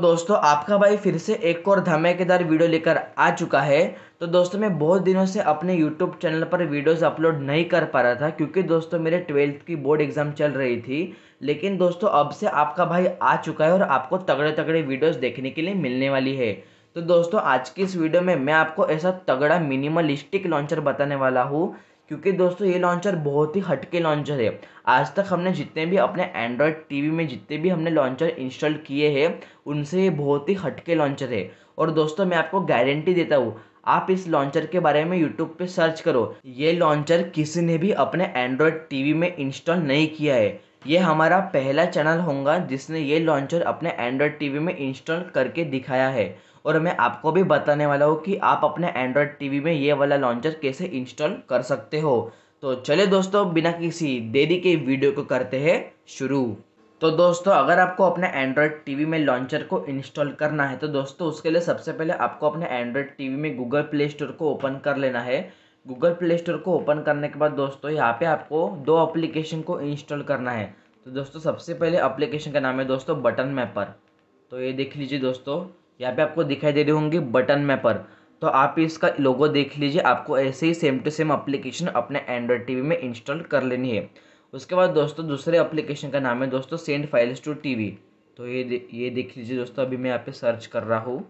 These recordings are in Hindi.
दोस्तों आपका भाई फिर से एक और धमाकेदार वीडियो लेकर आ चुका है तो दोस्तों मैं बहुत दिनों से अपने यूट्यूब चैनल पर वीडियोस अपलोड नहीं कर पा रहा था क्योंकि दोस्तों मेरे ट्वेल्थ की बोर्ड एग्ज़ाम चल रही थी लेकिन दोस्तों अब से आपका भाई आ चुका है और आपको तगड़े तगड़े वीडियोज़ देखने के लिए मिलने वाली है तो दोस्तों आज की इस वीडियो में मैं आपको ऐसा तगड़ा मिनिमलिस्टिक लॉन्चर बताने वाला हूँ क्योंकि दोस्तों ये लॉन्चर बहुत ही हटके लॉन्चर है आज तक हमने जितने भी अपने एंड्रॉयड टीवी में जितने भी हमने लॉन्चर इंस्टॉल किए हैं उनसे ये बहुत ही हटके लॉन्चर है और दोस्तों मैं आपको गारंटी देता हूँ आप इस लॉन्चर के बारे में यूट्यूब पे सर्च करो ये लॉन्चर किसी ने भी अपने एंड्रॉयड टीवी में इंस्टॉल नहीं किया है ये हमारा पहला चैनल होगा जिसने ये लॉन्चर अपने एंड्रॉयड टीवी में इंस्टॉल करके दिखाया है और मैं आपको भी बताने वाला हूँ कि आप अपने एंड्रॉयड टीवी में ये वाला लॉन्चर कैसे इंस्टॉल कर सकते हो तो चले दोस्तों बिना किसी देरी के वीडियो को करते हैं शुरू तो दोस्तों अगर आपको अपने एंड्रॉयड टीवी में लॉन्चर को इंस्टॉल करना है तो दोस्तों उसके लिए सबसे पहले आपको अपने एंड्रॉयड टीवी में गूगल प्ले स्टोर को ओपन कर लेना है गूगल प्ले स्टोर को ओपन करने के बाद दोस्तों यहाँ पे आपको दो एप्लीकेशन को इंस्टॉल करना है तो दोस्तों सबसे पहले एप्लीकेशन का नाम है दोस्तों बटन मैपर तो ये देख लीजिए दोस्तों यहाँ पे आपको दिखाई दे रही होंगी बटन में पर तो आप इसका लोगो देख लीजिए आपको ऐसे ही सेम टू सेम अप्लीकेशन अपने एंड्रॉयड टीवी में इंस्टॉल कर लेनी है उसके बाद दोस्तों दूसरे अप्लीकेशन का नाम है दोस्तों सेंड फाइल्स टू टीवी तो ये ये देख लीजिए दोस्तों अभी मैं यहाँ पे सर्च कर रहा हूँ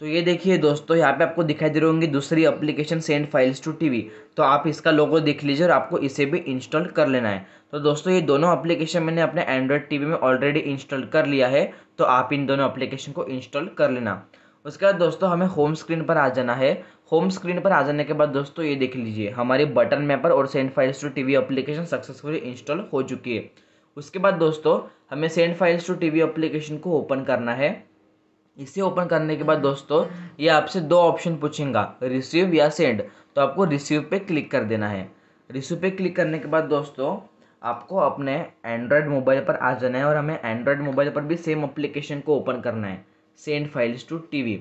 तो ये देखिए दोस्तों यहाँ पे आपको दिखाई दे रही होंगी दूसरी application send files to TV तो आप इसका लोगो देख लीजिए और आपको इसे भी इंस्टॉल कर लेना है तो दोस्तों ये दोनों एप्लीकेशन मैंने अपने एंड्रॉयड टीवी में ऑलरेडी इंस्टॉल कर लिया है तो आप इन दोनों एप्लीकेशन को इंस्टॉल कर लेना उसके बाद दोस्तों हमें होम स्क्रीन पर आ जाना है होम स्क्रीन पर आ जाने के बाद दोस्तों ये देख लीजिए हमारे बटन मैपर और send files to TV application successfully install हो चुकी है उसके बाद दोस्तों हमें send files to TV application को ओपन करना है इसे ओपन करने के बाद दोस्तों ये आपसे दो ऑप्शन पूछेगा रिसीव या सेंड तो आपको रिसीव पे क्लिक कर देना है रिसीव पे क्लिक करने के बाद दोस्तों आपको अपने एंड्रॉयड मोबाइल पर आ जाना है और हमें एंड्रॉयड मोबाइल पर भी सेम अप्लीकेशन को ओपन करना है सेंड फाइल्स टू टीवी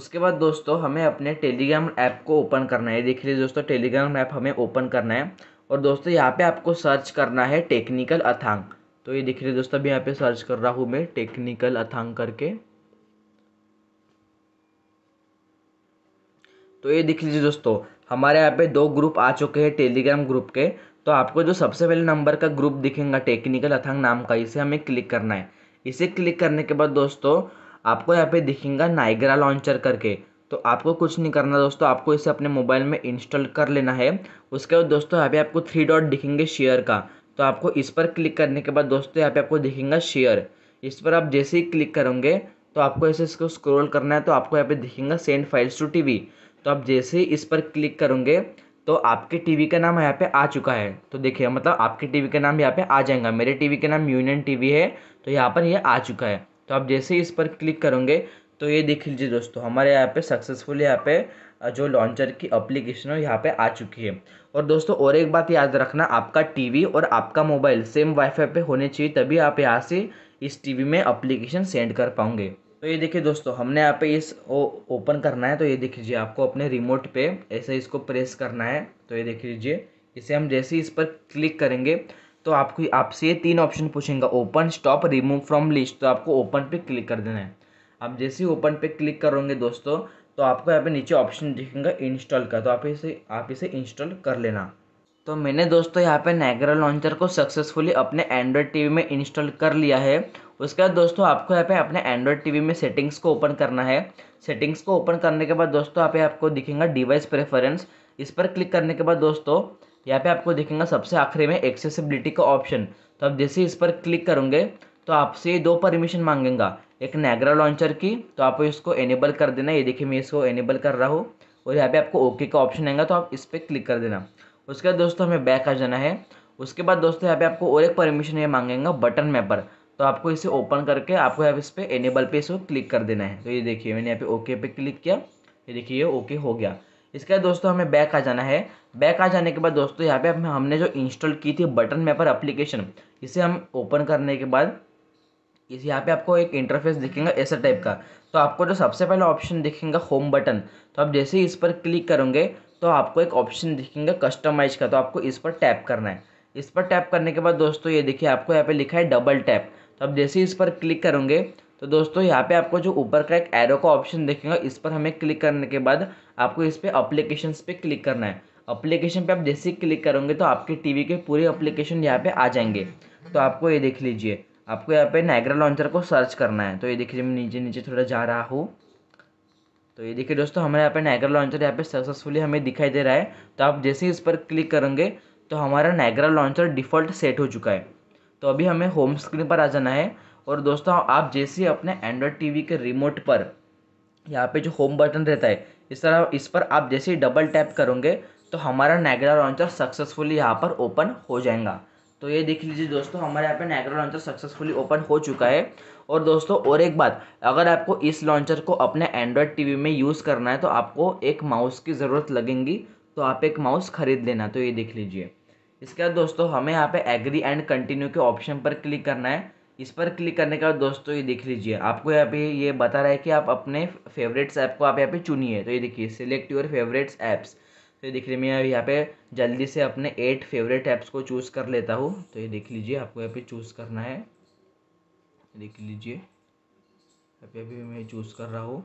उसके बाद दोस्तों हमें अपने टेलीग्राम ऐप को ओपन करना है देख लीजिए दोस्तों टेलीग्राम ऐप हमें ओपन करना है और दोस्तों यहाँ पे आपको सर्च करना है टेक्निकल अथांग तो ये देख रही है दोस्तों अभी यहाँ पे सर्च कर रहा हूँ मैं टेक्निकल अथांग करके तो ये दिख लीजिए दोस्तों हमारे यहाँ पे दो ग्रुप आ चुके हैं टेलीग्राम ग्रुप के तो आपको जो सबसे पहले नंबर का ग्रुप दिखेगा टेक्निकल अथांग नाम का इसे हमें क्लिक करना है इसे क्लिक करने के बाद दोस्तों आपको यहाँ पे दिखेगा नाइग्रा लॉन्चर करके तो आपको कुछ नहीं करना दोस्तों आपको इसे अपने मोबाइल में इंस्टॉल कर लेना है उसके बाद दोस्तों यहाँ पे आपको थ्री डॉट दिखेंगे शेयर का तो आपको इस पर क्लिक करने के बाद दोस्तों यहाँ पे आपको दिखेगा शेयर इस पर आप जैसे ही क्लिक करोगे तो आपको ऐसे इसको स्क्रॉल करना है तो आपको यहाँ पे दिखेंगे सेंड फाइल्स टू टीवी तो आप जैसे ही इस पर क्लिक करोगे तो आपके टीवी का नाम यहाँ पे आ चुका है तो देखिए मतलब आपके टीवी का नाम यहाँ पे आ जाएगा मेरे टीवी का नाम यूनियन टीवी है तो यहाँ पर ये यह आ चुका है तो आप जैसे ही इस पर क्लिक करोगे तो ये देख लीजिए दोस्तों हमारे यहाँ पे सक्सेसफुल यहाँ पे जो लॉन्चर की अप्लीकेशन है यहाँ पे आ चुकी है और दोस्तों और एक बात याद रखना आपका टी और आपका मोबाइल सेम वाई पे होने चाहिए तभी आप यहाँ से इस टी में अप्लीकेशन सेंड कर पाओगे तो ये देखिए दोस्तों हमने यहाँ पे इस ओपन करना है तो ये देख लीजिए आपको अपने रिमोट पे ऐसे इसको प्रेस करना है तो ये देख लीजिए इसे हम जैसे इस पर क्लिक करेंगे तो आपको आपसे ये तीन ऑप्शन पूछेंगे open stop remove from list तो आपको ओपन पे क्लिक कर देना है आप जैसे ही ओपन पे क्लिक करोगे दोस्तों तो आपको यहाँ पे नीचे ऑप्शन दिखेंगे इंस्टॉल का तो आप इसे आप इसे इंस्टॉल कर लेना तो मैंने दोस्तों यहाँ पे नैगरा लॉन्चर को सक्सेसफुली अपने एंड्रॉयड टीवी में इंस्टॉल कर लिया है उसके बाद दोस्तों आपको यहाँ पे अपने एंड्रॉयड टीवी में सेटिंग्स को ओपन करना है सेटिंग्स को ओपन करने के बाद दोस्तों यहाँ पे आपको दिखेगा डिवाइस प्रेफरेंस इस पर क्लिक करने के बाद दोस्तों यहाँ पे आपको दिखेगा सबसे आखिरी में एक्सेसिबिलिटी का ऑप्शन तो आप जैसे इस पर क्लिक करूँगे तो आपसे दो परमिशन मांगेगा एक नेगरा लॉन्चर की तो आप इसको एनेबल कर देना ये देखिए मैं इसको एनेबल कर रहा हूँ और यहाँ पे आपको ओके का ऑप्शन आएगा तो आप इस पर क्लिक कर देना उसके बाद दोस्तों हमें बैक आ जाना है उसके बाद दोस्तों यहाँ पे आपको और एक परमिशन ये मांगेगा बटन मैपर तो आपको इसे ओपन करके आपको यहाँ इस पर एनेबल पे इसको क्लिक कर देना है तो ये देखिए मैंने यहाँ पे ओके पे क्लिक किया ये देखिए ये ओके हो गया इसके बाद दोस्तों हमें बैक आ जाना है बैक आ जाने के बाद दोस्तों यहाँ पे हमने जो इंस्टॉल की थी बटन मैपर एप्लीकेशन इसे हम ओपन करने के बाद इस यहाँ पे आपको एक इंटरफेस दिखेगा ऐसा टाइप का तो आपको जो सबसे पहला ऑप्शन दिखेगा होम बटन तो आप जैसे ही इस पर क्लिक करोगे तो आपको एक ऑप्शन दिखेगा कस्टमाइज का तो आपको इस पर टैप करना है इस पर टैप करने के बाद दोस्तों ये देखिए आपको यहाँ पे लिखा है डबल टैप तो आप जैसे ही इस पर क्लिक करोगे तो दोस्तों यहाँ पे आपको जो ऊपर का एक एरो का ऑप्शन देखेगा इस पर हमें क्लिक करने के बाद आपको इस पर अप्लीकेशन पे क्लिक करना है अप्लीकेशन पे आप जैसे ही क्लिक करोगे तो आपके टीवी के पूरे अप्लीकेशन यहाँ पे आ जाएंगे तो आपको ये देख लीजिए आपको यहाँ पे नाइग्रा लॉन्चर को सर्च करना है तो ये देखिए मैं नीचे नीचे थोड़ा जा रहा हूँ तो ये देखिए दोस्तों हमारे यहाँ पे नाइग्रा लॉन्चर यहाँ पे सक्सेसफुली हमें दिखाई दे रहा है तो आप जैसे ही इस पर क्लिक करेंगे तो हमारा नाइग्रा लॉन्चर डिफ़ॉल्ट सेट हो चुका है तो अभी हमें होम स्क्रीन पर आ जाना है और दोस्तों आप जैसे अपने एंड्रॉयड टीवी के रिमोट पर यहाँ पे जो होम बटन रहता है इस तरह इस पर आप जैसे ही डबल टैप करोगे तो हमारा नेगरा लॉन्चर सक्सेसफुली यहाँ पर ओपन हो जाएगा तो ये देख लीजिए दोस्तों हमारे यहाँ पे नेगरा लॉन्चर सक्सेसफुली ओपन हो चुका है और दोस्तों और एक बात अगर आपको इस लॉन्चर को अपने एंड्रॉयड टी में यूज़ करना है तो आपको एक माउस की ज़रूरत लगेंगी तो आप एक माउस ख़रीद लेना तो ये देख लीजिए इसके बाद दोस्तों हमें यहाँ पे एग्री एंड कंटिन्यू के ऑप्शन पर क्लिक करना है इस पर क्लिक करने के बाद दोस्तों ये देख लीजिए आपको यहाँ पे ये बता रहा है कि आप अपने फेवरेट्स ऐप को आप यहाँ पे चुनिए तो ये देखिए सिलेक्ट योर फेवरेट्स ऐप्स तो ये देख लीजिए मैं यहाँ पे जल्दी से अपने एट फेवरेट ऐप्स को चूज़ कर लेता हूँ तो ये देख लीजिए आपको यहाँ पे चूज़ करना है देख लीजिए यहाँ पे अभी मैं चूज़ कर रहा हूँ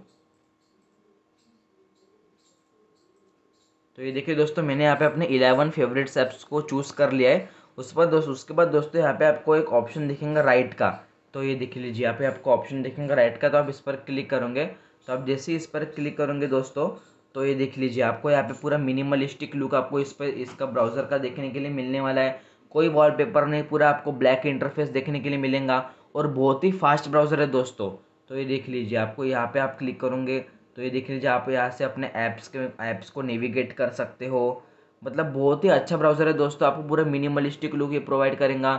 तो ये देखिए दोस्तों मैंने यहाँ पे अपने इलेवन फेवरेट्स ऐप्स को चूज़ कर लिया है उस पर दोस्त उसके बाद दोस्तों यहाँ पे आपको एक ऑप्शन दिखेंगे राइट का तो ये देख लीजिए यहाँ पे आपको ऑप्शन दिखेंगे राइट का तो आप इस पर क्लिक करोगे तो आप जैसे ही इस पर क्लिक करोगे दोस्तों तो ये देख लीजिए आपको यहाँ पे पूरा मिनिमलिस्टिक लुक आपको इस पर इसका ब्राउज़र का देखने के लिए मिलने वाला है कोई पेपर नहीं पूरा आपको ब्लैक इंटरफेस देखने के लिए मिलेगा और बहुत ही फास्ट ब्राउज़र है दोस्तों तो ये देख लीजिए आपको यहाँ पे आप क्लिक करोगे तो ये देख लीजिए आप यहाँ से अपने ऐप्स के ऐप्स को नेविगेट कर सकते हो मतलब बहुत ही अच्छा ब्राउज़र है दोस्तों आपको पूरा मिनिमलिस्टिक लुक ये प्रोवाइड करेगा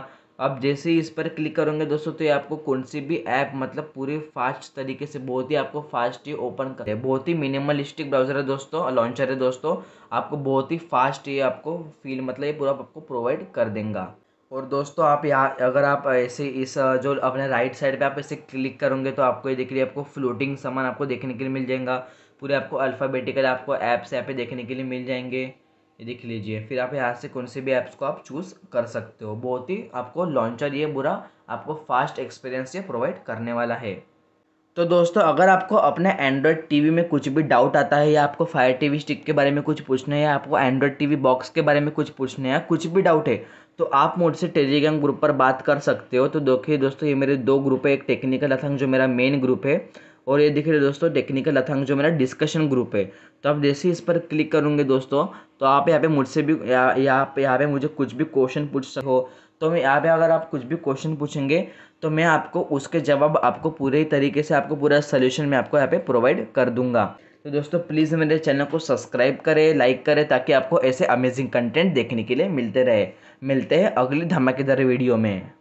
आप जैसे ही इस पर क्लिक करोगे दोस्तों तो ये आपको कौन सी भी ऐप मतलब पूरे फास्ट तरीके से बहुत ही आपको फास्ट ही ओपन कर बहुत ही मिनिमलिस्टिक ब्राउज़र है दोस्तों लॉन्चर है दोस्तों आपको बहुत ही फास्ट ये आपको फील मतलब ये पूरा आपको प्रोवाइड कर देगा और दोस्तों आप यहाँ अगर आप ऐसे इस जो अपने राइट साइड पे आप ऐसे क्लिक करोगे तो आपको ये दिख रही है आपको फ्लोटिंग सामान आपको देखने के लिए मिल जाएगा पूरे आपको अल्फ़ाबेटिकल आपको ऐप्स यहाँ पे देखने के लिए मिल जाएंगे ये देख लीजिए फिर आप यहाँ से कौन से भी ऐप्स को आप चूज़ कर सकते हो बहुत ही आपको लॉन्चर ये बुरा आपको फास्ट एक्सपीरियंस ये प्रोवाइड करने वाला है तो दोस्तों अगर आपको अपने एंड्रॉयड टीवी में कुछ भी डाउट आता है या आपको फायर टीवी स्टिक के बारे में कुछ पूछना है या आपको एंड्रॉयड टीवी बॉक्स के बारे में कुछ पूछना है कुछ भी डाउट है तो आप मुझसे टेलीग्राम ग्रुप पर बात कर सकते हो तो देखिए दोस्तों ये मेरे दो ग्रुप है एक टेक्निकल अथंग जो मेरा मेन ग्रुप है और ये दिख रहे दोस्तों टेक्निकल अथंग जो मेरा डिस्कशन ग्रुप है तो आप जैसे इस पर क्लिक करूँगे दोस्तों तो आप यहाँ पे मुझसे भी यहाँ पे यहाँ पे मुझे कुछ भी क्वेश्चन पूछ सको तो मैं यहाँ पे अगर आप कुछ भी क्वेश्चन पूछेंगे तो मैं आपको उसके जवाब आपको पूरे तरीके से आपको पूरा सोल्यूशन मैं आपको यहाँ पे प्रोवाइड कर दूंगा तो दोस्तों प्लीज़ मेरे चैनल को सब्सक्राइब करें लाइक करें ताकि आपको ऐसे अमेजिंग कंटेंट देखने के लिए मिलते रहे मिलते हैं अगली धमाकेदार वीडियो में